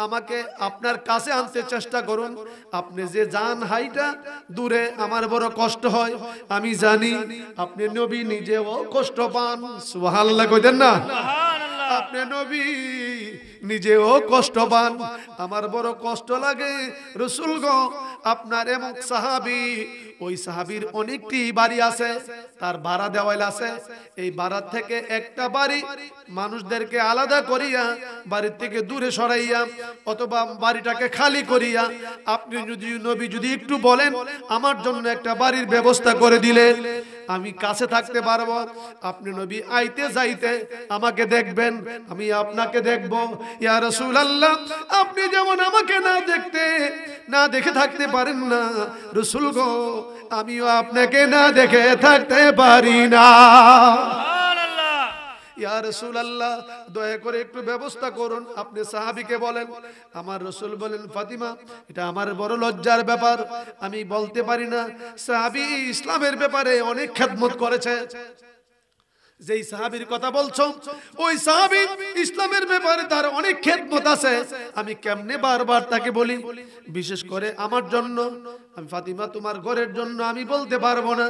আমাকে আপনার কাছে আনতে চেষ্টা করুন আপনি যে যান হাইটা দূরে আমার বড় কষ্ট হয় আমি জানি আপনি নবী নিজেও কষ্ট পান সুবহানাল্লাহ কইতেন না আপনি নবী নিজেও কষ্ট আমার বড় কষ্ট লাগে রসুল আপনার এমন সাহাবি ওই সাহাবির অনেকটি বাড়ি আছে তার ভাড়া দেওয়াল আছে এই বাড়ার থেকে একটা বাড়ি মানুষদেরকে আলাদা করিয়া বাড়ির থেকে দূরে সরাইয়া অথবা বাড়িটাকে খালি করিয়া আপনি যদি নবী যদি একটু বলেন আমার জন্য একটা বাড়ির ব্যবস্থা করে দিলেন আমি কাছে থাকতে পারবো আপনি নবী আইতে যাইতে আমাকে দেখবেন আমি আপনাকে দেখব ইয়া রসুল আল্লাহ আপনি যেমন আমাকে না দেখতে না দেখে থাকতে পারেন না রসুল গো আমিও আপনাকে না দেখে থাকতে পারি না ইয়া রসুল আল্লাহ দয়া করে একটু ব্যবস্থা করুন আপনি সাহাবিকে বলেন আমার রসুল বলেন ফাতিমা এটা আমার বড় লজ্জার ব্যাপার আমি বলতে পারি না সাহাবি ইসলামের ব্যাপারে অনেক খেদমত করেছে যেই সাহাবির কথা বলছো ওই সাহাবি ইসলামের ব্যাপারে তার অনেক খেদমত আছে আমি কেমনে বারবার তাকে বলি বিশেষ করে আমার জন্য আমি ফাতিমা তোমার ঘরের জন্য আমি বলতে পারবো না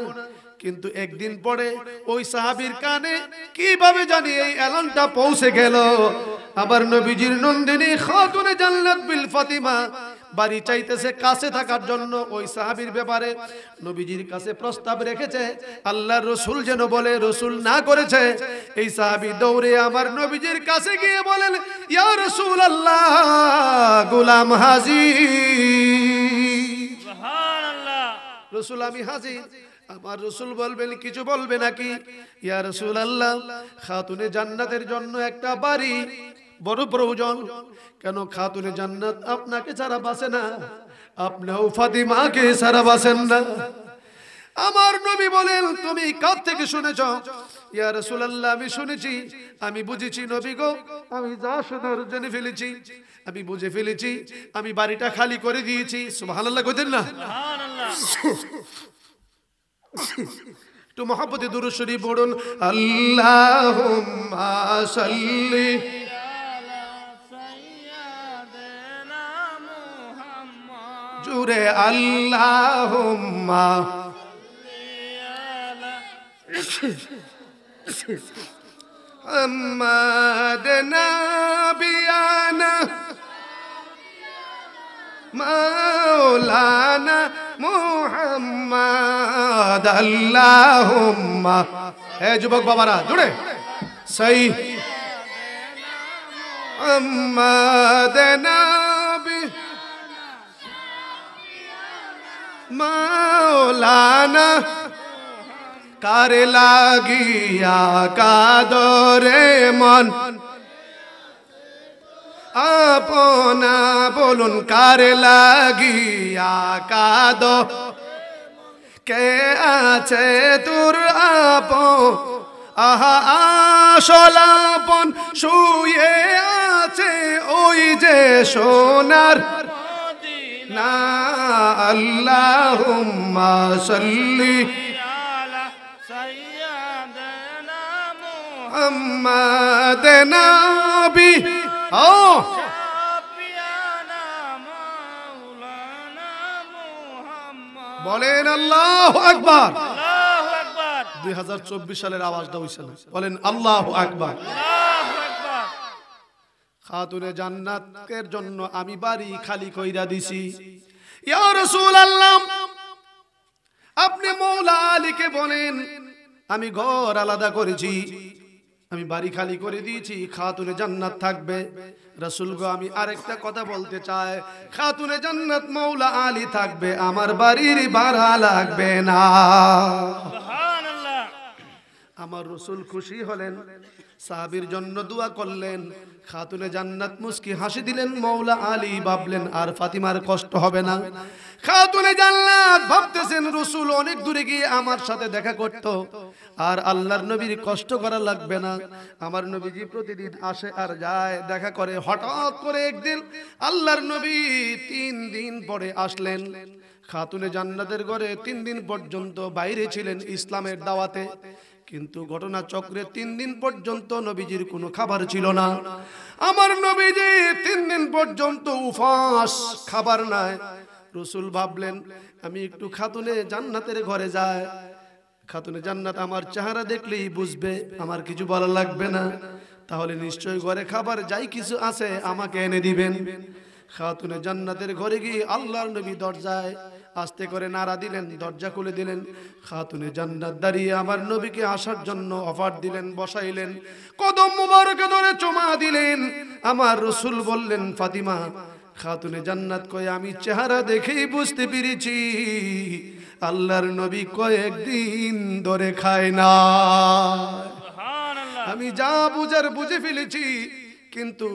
কিন্তু একদিন পরে ওই সাহাবির কানে কিভাবে জানি এই এলানটা পৌঁছে গেল আবার নবীজির নন্দিনী খাতুনে জান্নাত বিল ফাতিমা বাড়ি চাইতেছে কাছে থাকার জন্য ওই সাহাবির ব্যাপারে নবীজির কাছে প্রস্তাব রেখেছে আল্লাহ রসুল যেন বলে রসুল না করেছে এই সাহাবি দৌড়ে আমার নবীজির কাছে গিয়ে বলেন ইয়া রসুল আল্লাহ গুলাম হাজি রসুল আমি হাজি আমার রসুল বলবেন কিছু বলবে নাকি ইয়া রসুল আল্লাহ খাতুনে জান্নাতের জন্য একটা বাড়ি বড় প্রয়োজন কেন খাতুনে জান্নাত আপনাকে ছাড়া বাসে না আপনিও মাকে ছাড়া বাসেন না আমার নবী বলেন তুমি কার থেকে শুনেছ ইয়া রসুল আল্লাহ আমি শুনেছি আমি বুঝেছি নবী গো আমি যা শোনার জেনে ফেলেছি আমি বুঝে ফেলেছি আমি বাড়িটা খালি করে দিয়েছি আল্লাহ কইতেন না একটু মহাপতি দুরুশ্বরী পড়ুন আল্লাহ সাল্লি জুড়ে আল্লাহ محمد نبينا मौलाना मोहम्मद अल्लाहुम्मा है जुबक बाबारा जुड़े सही मोहम्मद नबी मौलाना कार लागिया का दौरे मन আপনা বলুন কার লাগিয়া কাদ কে আছে তোর আপ আহা আসলাপন শুয়ে আছে ওই যে সোনার না আল্লাহ সাল্লি সাইয়াদনা মুহাম্মাদ নবী হ্যাঁ বলেন আল্লাহ আকবার দুই হাজার চব্বিশ সালের আওয়াজটা হয়েছিল বলেন আল্লাহ আকবার খাতুনে জান্নাতের জন্য আমি বাড়ি খালি কইরা দিছি ইয়া রাসূল আপনি মৌলা আলীকে বলেন আমি ঘর আলাদা করেছি আমি বাড়ি খালি করে দিয়েছি খাতুনে জান্নাত থাকবে রসুল গো আমি আরেকটা কথা বলতে চাই খাতুনে জান্নাত মৌলা আলী থাকবে আমার বাড়ির ভাড়া লাগবে না আমার রসুল খুশি হলেন সাহাবির জন্য দোয়া করলেন খাতুনে জান্নাত মুস্কি হাসি দিলেন মৌলা আলী ভাবলেন আর ফাতিমার কষ্ট হবে না খাতুনে জান্নাত ভাবতেছেন রসুল অনেক দূরে গিয়ে আমার সাথে দেখা করত আর আল্লাহর নবীর কষ্ট করা লাগবে না আমার নবীজি প্রতিদিন আসে আর যায় দেখা করে হঠাৎ করে একদিন আল্লাহর নবী তিন দিন পরে আসলেন খাতুনে জান্নাতের ঘরে তিন দিন পর্যন্ত বাইরে ছিলেন ইসলামের দাওয়াতে কিন্তু ঘটনা চক্রে তিন দিন পর্যন্ত নবীজির কোনো খাবার ছিল না আমার নবীজি তিন দিন পর্যন্ত উফাস খাবার নাই রসুল ভাবলেন আমি একটু খাতুনে জান্নাতের ঘরে যায় খাতুনে জান্নাত আমার চেহারা দেখলেই বুঝবে আমার কিছু বলা লাগবে না তাহলে নিশ্চয় ঘরে খাবার যাই কিছু আছে আমাকে এনে দিবেন খাতুনে জান্নাতের ঘরে গিয়ে আল্লাহর নবী দরজায় আস্তে করে নাড়া দিলেন দরজা খুলে দিলেন খাতুনে জান্নাত দাঁড়িয়ে আমার নবীকে আসার জন্য অফার দিলেন বসাইলেন কদম মুবারকে ধরে চমা দিলেন আমার রসুল বললেন ফাতিমা খাতুনে জান্নাত কয়ে আমি চেহারা দেখেই বুঝতে পেরেছি আল্লাহর নবী কয়েকদিন ধরে খায় না আমি যা বুঝার বুঝে ফেলেছি কিন্তু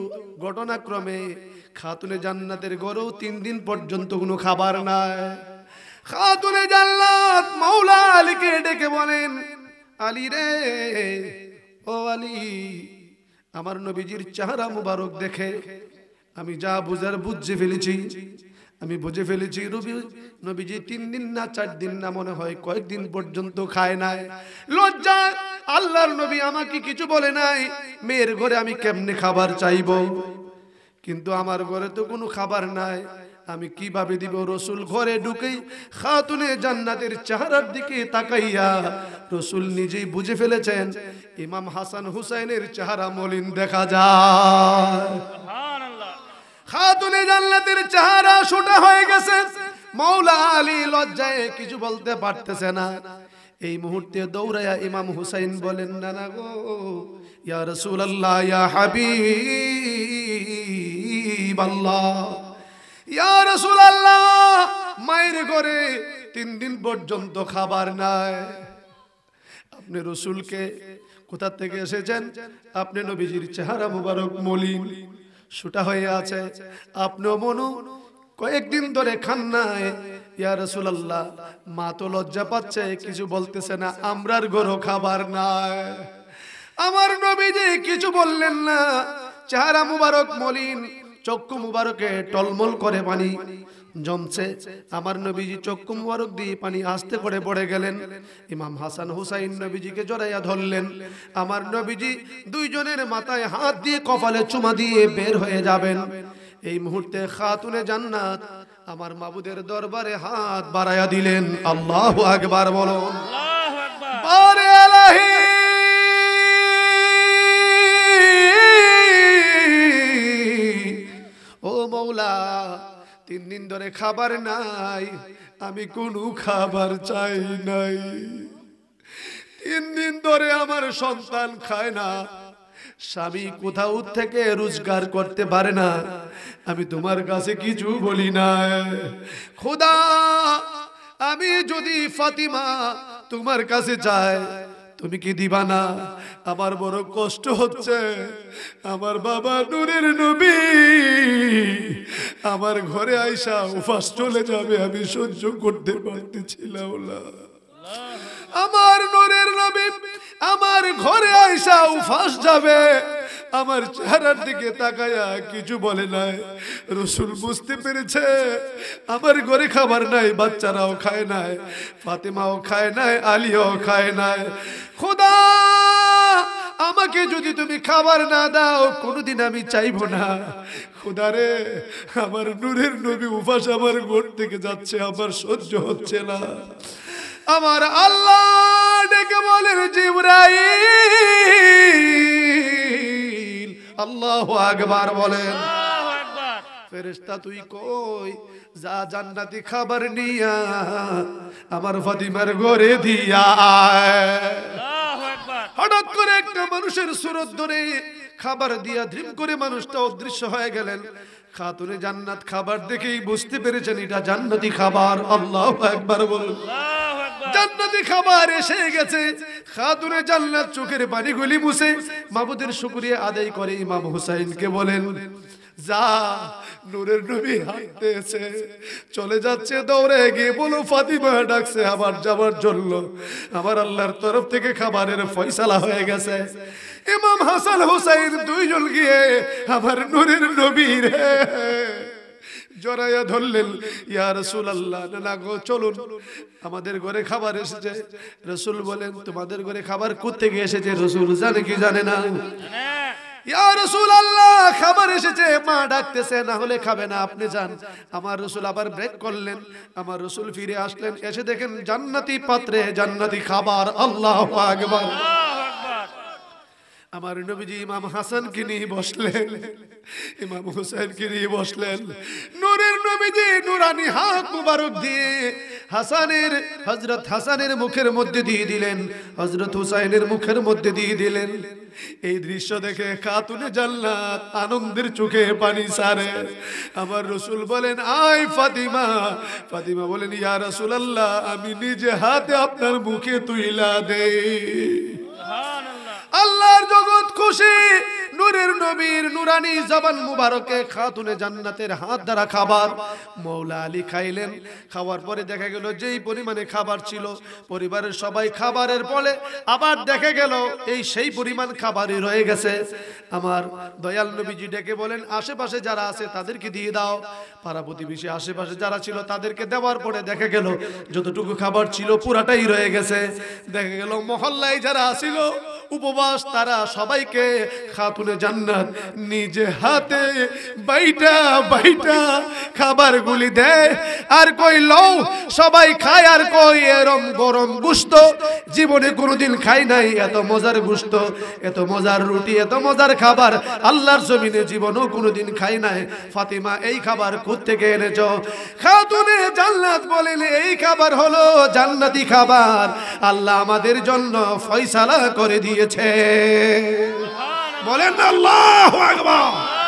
ঘটনাক্রমে খাতুনে জান্নাতের গড়েও তিন দিন পর্যন্ত কোনো খাবার নাই খাতুনে জান্নাত মাওলা আলীকে ডেকে বলেন আলী রে ও আলী আমার নবীজির চেহারা মুবারক দেখে আমি যা বুঝার বুঝে ফেলেছি আমি বুঝে ফেলেছি রবি নবীজি তিন দিন না চার দিন না মনে হয় কয়েকদিন পর্যন্ত খায় নাই লজ্জা আল্লাহর নবী আমাকে কিছু বলে নাই মেয়ের ঘরে আমি কেমনে খাবার চাইব কিন্তু আমার ঘরে তো কোনো খাবার নাই আমি কিভাবে দিব রসুল ঘরে ঢুকেই খাতুনে জান্নাতের চেহারার দিকে তাকাইয়া রসুল নিজেই বুঝে ফেলেছেন ইমাম হাসান হুসাইনের চেহারা মলিন দেখা যায় খাতুনে জান্নাতের চেহারা সোটা হয়ে গেছে মাওলা আলী লজ্জায় কিছু বলতে পারতেছে না এই মুহূর্তে দৌড়াইয়া ইমাম হুসাইন বলেন না না গো ইয়া রাসূলুল্লাহ ইয়া আল্লাহ ইয়া রাসূলুল্লাহ মায়ের ঘরে তিন দিন পর্যন্ত খাবার নাই আপনি রসুলকে কোথা থেকে এসেছেন আপনি নবীজির চেহারা মুবারক মলিন সুটা হয়ে আছে আপনিও মনু কয়েকদিন ধরে খান নাই ইয়া রসুলাল্লাহ মা তো লজ্জা পাচ্ছে কিছু বলতেছে না আমরার গরো খাবার নাই আমার নবীজি কিছু বললেন না চেহারা মুবারক মলিন চক্ষু মুবারকে টলমল করে পানি জমছে আমার নবীজি চক্ষু মুবারক দিয়ে পানি আস্তে করে পড়ে গেলেন ইমাম হাসান হুসাইন নবীজিকে জড়াইয়া ধরলেন আমার নবীজি দুইজনের মাথায় হাত দিয়ে কপালে চুমা দিয়ে বের হয়ে যাবেন এই মুহূর্তে খাতুনে জান্নাত আমার মাবুদের দরবারে হাত বাড়াইয়া দিলেন আল্লাহ আকবার বলো ও মৌলা তিন দিন ধরে খাবার নাই আমি কোনো খাবার চাই নাই তিন দিন ধরে আমার সন্তান খায় না স্বামী কোথাও থেকে রোজগার করতে পারে না আমি তোমার কাছে কিছু বলি না খোদা আমি যদি ফাতিমা তোমার কাছে যায় তুমি কি দিবা না আমার বড় কষ্ট হচ্ছে আমার বাবা নূরের নবী আমার ঘরে আইসা উপাস চলে যাবে আমি সহ্য করতে পারতেছিলাম না আমার নরের নবী আমার ঘরে আয়সা উফাস যাবে আমার চেহারার দিকে তাকায়া কিছু বলে নাই রসুল বুঝতে পেরেছে আমার ঘরে খাবার নাই বাচ্চারাও খায় নাই ফাতেমাও খায় নাই আলিও খায় নাই খোদা আমাকে যদি তুমি খাবার না দাও কোনোদিন আমি চাইব না রে আমার নূরের নবী উপাস আমার ঘর থেকে যাচ্ছে আমার সহ্য হচ্ছে না আমার আল্লাহ ডেকে বলেন জিব্রাইল আল্লাহ আকবার বলেন ফেরেস্তা তুই কই যা জান্নাতি খাবার নিয়া আমার ফাতিমার গড়ে দিয়া হঠাৎ করে একটা মানুষের সুরত ধরে খাবার দিয়া ধিম করে মানুষটা অদৃশ্য হয়ে গেলেন খাতুনে জান্নাত খাবার দেখেই বুঝতে পেরেছেন এটা জান্নাতি খাবার আল্লাহ একবার বলুন জান্নাতি খাবার এসে গেছে খাদুরে জান্নাত চোখের পানিগুলি মুছে মাহবুদের শুকরিয়া আদায় করে ইমাম হুসাইনকে বলেন যা নূরের নবী হাঁটতেছে চলে যাচ্ছে দৌড়ে গিয়ে বলো ফাতিমা ডাকছে আবার যাবার জন্য আমার আল্লাহর তরফ থেকে খাবারের ফয়সালা হয়ে গেছে ইমাম হাসান হুসাইন দুইজন গিয়ে আবার নূরের নবী রে জড়াইয়া ধরলেন ইয়া রসুল আল্লাহ না গো চলুন আমাদের ঘরে খাবার এসেছে রসুল বলেন তোমাদের ঘরে খাবার গিয়ে এসেছে রসুল জানে কি জানে না ইয়া রসুল আল্লাহ খাবার এসেছে মা ডাকতেছে না হলে খাবে না আপনি আমার রসুল আবার ব্রেক করলেন আমার রসুল ফিরে আসলেন এসে দেখেন জান্নাতি পাত্রে জান্নাতি খাবার আল্লাহ আকবার আমার নবীজি ইমাম হাসানকে নিয়ে বসলেন ইমাম হোসেনকে নিয়ে বসলেন নূরের নবীজি নুরানি হাত মুবারক দিয়ে হাসানের হজরত হাসানের মুখের মধ্যে দিয়ে দিলেন হজরত হুসাইনের মুখের মধ্যে দিয়ে দিলেন এই দৃশ্য দেখে খাতুনে জান্নাত আনন্দের চোখে পানি সারে আমার রসুল বলেন আয় ফাতিমা ফাতিমা বলেন ইয়া রসুল আল্লাহ আমি নিজে হাতে আপনার মুখে তুইলা দেই আল্লাহর জগৎ খুশি নূরের নবীর নুরানি জবান মুবারকে খাতুনে জান্নাতের হাত দ্বারা খাবার মৌলা আলী খাইলেন খাওয়ার পরে দেখা গেল যেই পরিমাণে খাবার ছিল পরিবারের সবাই খাবারের ফলে আবার দেখা গেল এই সেই পরিমাণ খাবারই রয়ে গেছে আমার দয়াল নবীজি ডেকে বলেন আশেপাশে যারা আছে তাদেরকে দিয়ে দাও পাড়া প্রতিবেশী আশেপাশে যারা ছিল তাদেরকে দেওয়ার পরে দেখা গেল যতটুকু খাবার ছিল পুরাটাই রয়ে গেছে দেখা গেল মহল্লায় যারা আসিল উপবাস তারা সবাইকে খাতুন গুলো জান্নাত নিজে হাতে বাইটা বাইটা খাবার গুলি দেয় আর কই লও সবাই খায় আর কই এরম গরম গুস্ত জীবনে কোনোদিন খাই নাই এত মজার গুস্ত এত মজার রুটি এত মজার খাবার আল্লাহর জমিনে জীবনও কোনোদিন খাই নাই ফাতিমা এই খাবার খুদ থেকে এনেছ খাতুনে জান্নাত বলেন এই খাবার হলো জান্নাতি খাবার আল্লাহ আমাদের জন্য ফয়সালা করে দিয়েছে বলেন আল্লাহ আকবার